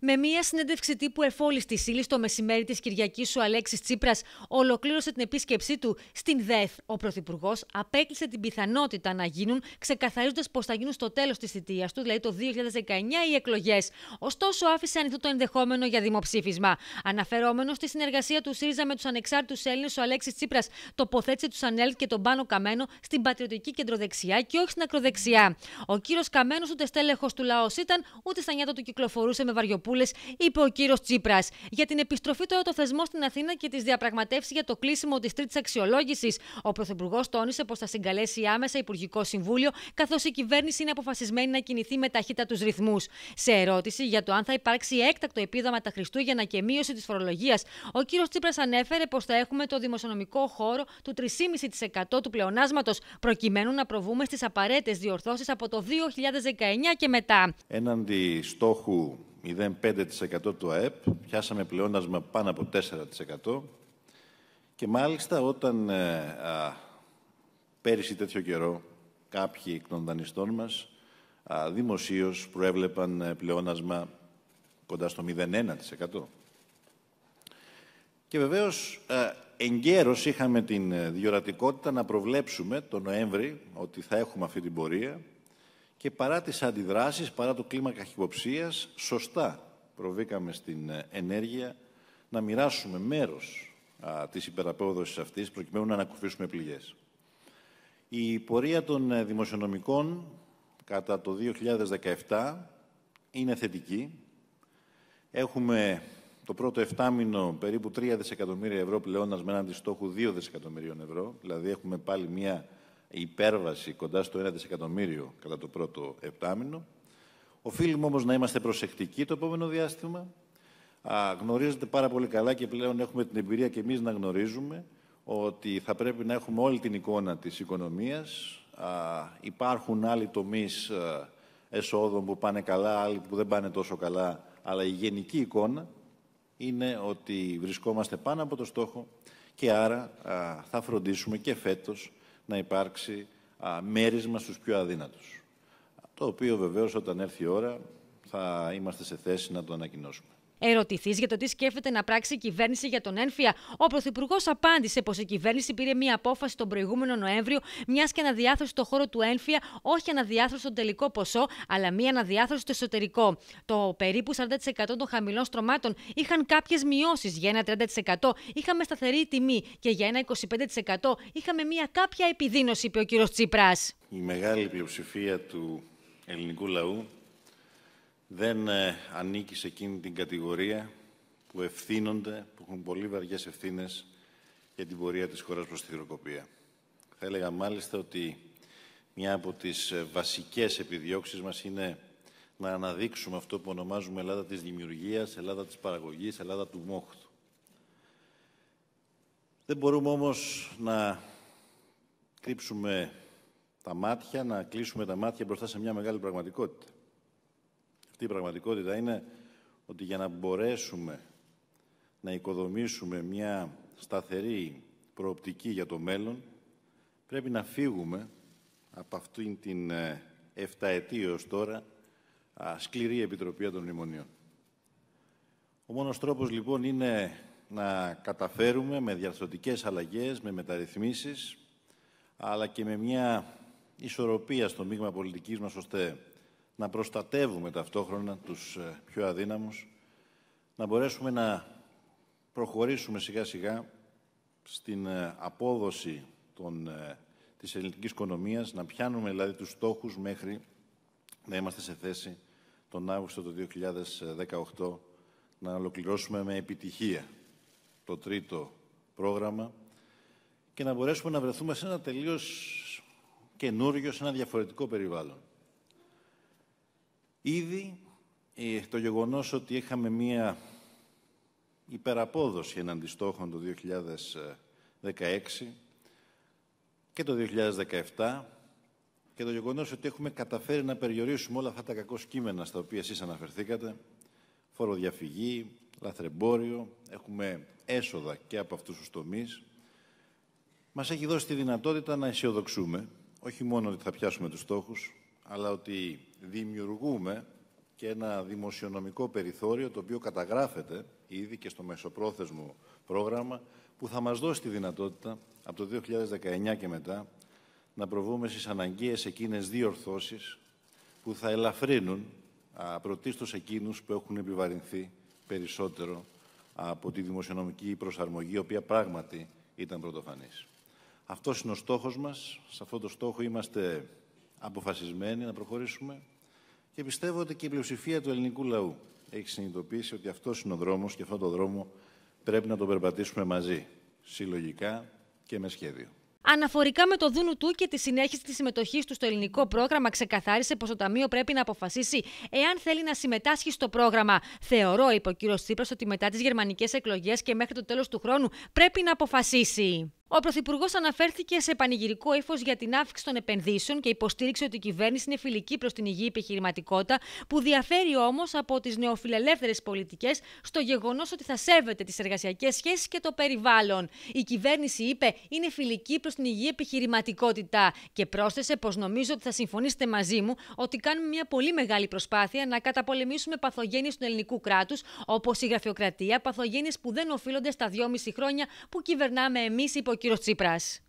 Με μία συνέντευξη τύπου εφόλης της ύλης το μεσημέρι της Κυριακής, ο Αλέξης Τσίπρας ολοκλήρωσε την επίσκεψή του στην ΔΕΘ. Ο Πρωθυπουργός απέκλεισε την πιθανότητα να γίνουν, ξεκαθαρίζοντας πως θα γίνουν στο τέλος της θητείας του, δηλαδή το 2019, οι εκλογές. Ωστόσο, άφησε ανοιχτό το ενδεχόμενο για δημοψήφισμα. Αναφερόμενος στη συνεργασία του ΣΥΡΙΖΑ με τους ανεξάρτητους Έλληνες, ο Αλέξης Τσίπρας τοποθέτησε τους Ανέλ και τον Πάνο Καμένο στην πατριωτική κεντροδεξιά και όχι στην ακροδεξιά. Ο κύριος Καμένος ούτε στέλεχος του λαός ήταν, ούτε στα νιάτα του κυκλοφορούσε με βαριοπού Παπαδοπούλε, είπε ο κύριος Τσίπρας. Για την επιστροφή τώρα το θεσμό στην Αθήνα και τις διαπραγματεύσεις για το κλείσιμο της τρίτης αξιολόγησης, ο Πρωθυπουργός τόνισε πως θα συγκαλέσει άμεσα Υπουργικό Συμβούλιο, καθώς η κυβέρνηση είναι αποφασισμένη να κινηθεί με ταχύτητα τους ρυθμούς. Σε ερώτηση για το αν θα υπάρξει έκτακτο επίδομα τα Χριστούγεννα και μείωση της φορολογίας, ο κύριος Τσίπρας ανέφερε πως θα έχουμε το δημοσιονομικό χώρο του 3,5% του πλεονάσματος, προκειμένου να προβούμε στις απαραίτητες διορθώσεις από το 2019 και μετά. Έναντι στόχου 0,5% του ΑΕΠ, πιάσαμε πλεόνασμα πάνω από 4%. Και μάλιστα όταν ε, α, πέρυσι τέτοιο καιρό κάποιοι εκ των δανειστών μας α, δημοσίως προέβλεπαν ε, πλεόνασμα κοντά στο 0,1%. Και βεβαίως α, ε, εγκαίρως είχαμε την διορατικότητα να προβλέψουμε το Νοέμβρη ότι θα έχουμε αυτή την πορεία και παρά τις αντιδράσεις, παρά το κλίμα καχυποψίας, σωστά προβήκαμε στην ε, ενέργεια να μοιράσουμε μέρος α, της υπεραποδοσής αυτής, προκειμένου να ανακουφίσουμε πληγές. Η πορεία των ε, δημοσιονομικών κατά το 2017 είναι θετική. Έχουμε το πρώτο εφτάμινο περίπου 3 δισεκατομμύρια ευρώ πλεόνασμα έναντι στόχου 2 δισεκατομμυρίων ευρώ. Δηλαδή έχουμε πάλι μια η υπέρβαση κοντά στο 1 δισεκατομμύριο κατά το πρώτο επτάμινο. Οφείλουμε όμως να είμαστε προσεκτικοί το επόμενο διάστημα. Α, γνωρίζετε πάρα πολύ καλά και πλέον έχουμε την εμπειρία και εμείς να γνωρίζουμε ότι θα πρέπει να έχουμε όλη την εικόνα της οικονομίας. υπάρχουν άλλοι τομείς εσόδων που πάνε καλά, άλλοι που δεν πάνε τόσο καλά, αλλά η γενική εικόνα είναι ότι βρισκόμαστε πάνω από το στόχο και άρα θα φροντίσουμε και φέτος να υπάρξει α, μέρισμα στους πιο αδύνατους. Το οποίο βεβαίως όταν έρθει η ώρα θα είμαστε σε θέση να το ανακοινώσουμε. Ερωτηθείς για το τι σκέφτεται να πράξει η κυβέρνηση για τον ένφια, ο Πρωθυπουργός απάντησε πως η κυβέρνηση πήρε μία απόφαση τον προηγούμενο Νοέμβριο, μιας και αναδιάθρωση στο χώρο του ένφια, όχι αναδιάθρωση στον τελικό ποσό, αλλά μία αναδιάθρωση στο εσωτερικό. Το περίπου 40% των χαμηλών στρωμάτων είχαν κάποιες μειώσεις. Για ένα 30% είχαμε σταθερή τιμή και για ένα 25% είχαμε μία κάποια επιδείνωση, είπε ο κ. Τσίπρας. Η μεγάλη πλειοψηφία του ελληνικού λαού δεν ε, ανήκει σε εκείνη την κατηγορία που ευθύνονται, που έχουν πολύ βαριές ευθύνες για την πορεία της χώρας προς τη χειροκοπία. Θα έλεγα μάλιστα ότι μια από τις ε, βασικές επιδιώξεις μας είναι να αναδείξουμε αυτό που ονομάζουμε Ελλάδα της δημιουργίας, Ελλάδα της παραγωγής, Ελλάδα του μόχθου. Δεν μπορούμε όμως να κρύψουμε τα μάτια, να κλείσουμε τα μάτια μπροστά σε μια μεγάλη πραγματικότητα αυτή η πραγματικότητα είναι ότι για να μπορέσουμε να οικοδομήσουμε μια σταθερή προοπτική για το μέλλον, πρέπει να φύγουμε από αυτήν την ε, εφταετή ως τώρα σκληρή επιτροπή των μνημονίων. Ο μόνος τρόπος λοιπόν είναι να καταφέρουμε με διαρθρωτικές αλλαγές, με μεταρρυθμίσεις, αλλά και με μια ισορροπία στο μείγμα πολιτικής μας, ώστε να προστατεύουμε ταυτόχρονα τους ε, πιο αδύναμους, να μπορέσουμε να προχωρήσουμε σιγά σιγά στην ε, απόδοση των, ε, της ελληνικής οικονομίας, να πιάνουμε δηλαδή τους στόχους μέχρι να είμαστε σε θέση τον Αύγουστο του 2018 να ολοκληρώσουμε με επιτυχία το τρίτο πρόγραμμα και να μπορέσουμε να βρεθούμε σε ένα τελείως καινούριο, σε ένα διαφορετικό περιβάλλον. Ήδη ε, το γεγονός ότι είχαμε μία υπεραπόδοση εναντί στόχων το 2016 και το 2017 και το γεγονός ότι έχουμε καταφέρει να περιορίσουμε όλα αυτά τα κακό κείμενα στα οποία εσείς αναφερθήκατε, φοροδιαφυγή, λαθρεμπόριο, έχουμε έσοδα και από αυτούς τους τομείς, μας έχει δώσει τη δυνατότητα να αισιοδοξούμε, όχι μόνο ότι θα πιάσουμε τους στόχους, αλλά ότι δημιουργούμε και ένα δημοσιονομικό περιθώριο το οποίο καταγράφεται ήδη και στο μεσοπρόθεσμο πρόγραμμα που θα μας δώσει τη δυνατότητα από το 2019 και μετά να προβούμε στις αναγκαίες εκείνες ορθώσεις, που θα ελαφρύνουν πρωτίστως εκείνους που έχουν επιβαρυνθεί περισσότερο από τη δημοσιονομική προσαρμογή, η οποία πράγματι ήταν πρωτοφανής. Αυτός είναι ο στόχος μας. Σε αυτό το στόχο είμαστε αποφασισμένοι να προχωρήσουμε και πιστεύω ότι και η πλειοψηφία του ελληνικού λαού έχει συνειδητοποιήσει ότι αυτός είναι ο δρόμος και αυτόν τον δρόμο πρέπει να τον περπατήσουμε μαζί, συλλογικά και με σχέδιο. Αναφορικά με το Δούνου του και τη συνέχιση της συμμετοχής του στο ελληνικό πρόγραμμα, ξεκαθάρισε πως το Ταμείο πρέπει να αποφασίσει εάν θέλει να συμμετάσχει στο πρόγραμμα. Θεωρώ, είπε ο κ. Τσίπρας, ότι μετά τις γερμανικές εκλογές και μέχρι το τέλος του χρόνου πρέπει να αποφασίσει. Ο Πρωθυπουργός αναφέρθηκε σε πανηγυρικό ύφος για την αύξηση των επενδύσεων και υποστήριξε ότι η κυβέρνηση είναι φιλική προς την υγιή επιχειρηματικότητα, που διαφέρει όμως από τις νεοφιλελεύθερες πολιτικές στο γεγονός ότι θα σέβεται τις εργασιακές σχέσεις και το περιβάλλον. Η κυβέρνηση, είπε, είναι φιλική προς την υγιή επιχειρηματικότητα και πρόσθεσε πως νομίζω ότι θα συμφωνήσετε μαζί μου ότι κάνουμε μια πολύ μεγάλη προσπάθεια να καταπολεμήσουμε παθογένειες του ελληνικού κράτους, όπως η γραφειοκρατία, παθογένειες που δεν οφείλονται στα 2,5 χρόνια που κυβερνάμε εμείς υποκειμένου. quiero Tsipras.